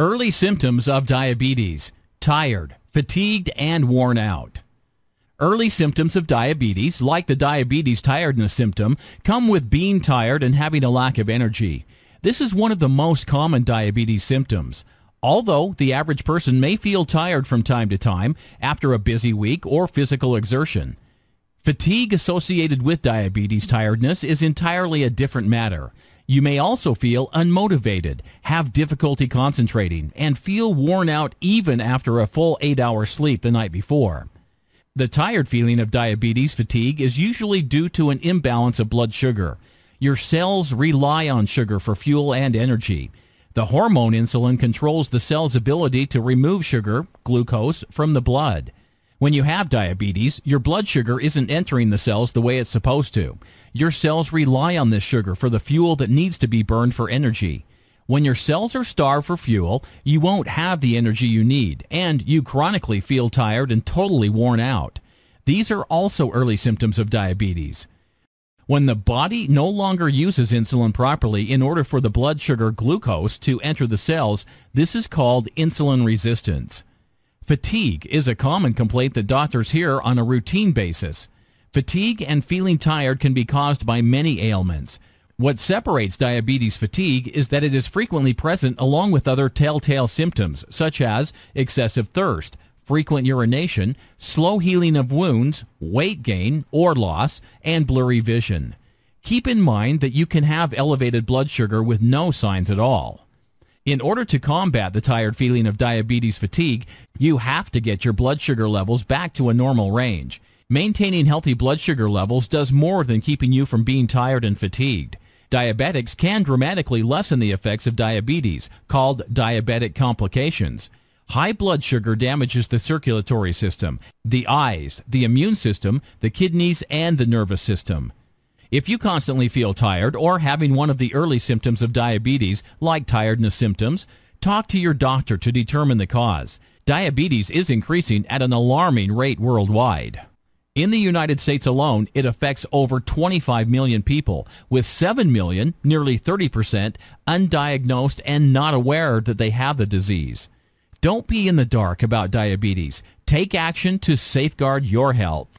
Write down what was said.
Early symptoms of diabetes, tired, fatigued, and worn out. Early symptoms of diabetes, like the diabetes tiredness symptom, come with being tired and having a lack of energy. This is one of the most common diabetes symptoms. Although the average person may feel tired from time to time after a busy week or physical exertion. Fatigue associated with diabetes tiredness is entirely a different matter. You may also feel unmotivated, have difficulty concentrating, and feel worn out even after a full eight hour sleep the night before. The tired feeling of diabetes fatigue is usually due to an imbalance of blood sugar. Your cells rely on sugar for fuel and energy. The hormone insulin controls the cell's ability to remove sugar, glucose, from the blood. When you have diabetes, your blood sugar isn't entering the cells the way it's supposed to. Your cells rely on this sugar for the fuel that needs to be burned for energy. When your cells are starved for fuel, you won't have the energy you need, and you chronically feel tired and totally worn out. These are also early symptoms of diabetes. When the body no longer uses insulin properly in order for the blood sugar glucose to enter the cells, this is called insulin resistance. Fatigue is a common complaint that doctors hear on a routine basis. Fatigue and feeling tired can be caused by many ailments. What separates diabetes fatigue is that it is frequently present along with other telltale symptoms, such as excessive thirst, frequent urination, slow healing of wounds, weight gain or loss, and blurry vision. Keep in mind that you can have elevated blood sugar with no signs at all. In order to combat the tired feeling of diabetes fatigue, you have to get your blood sugar levels back to a normal range. Maintaining healthy blood sugar levels does more than keeping you from being tired and fatigued. Diabetics can dramatically lessen the effects of diabetes, called diabetic complications. High blood sugar damages the circulatory system, the eyes, the immune system, the kidneys, and the nervous system. If you constantly feel tired or having one of the early symptoms of diabetes, like tiredness symptoms, talk to your doctor to determine the cause. Diabetes is increasing at an alarming rate worldwide. In the United States alone, it affects over 25 million people, with 7 million, nearly 30%, undiagnosed and not aware that they have the disease. Don't be in the dark about diabetes. Take action to safeguard your health.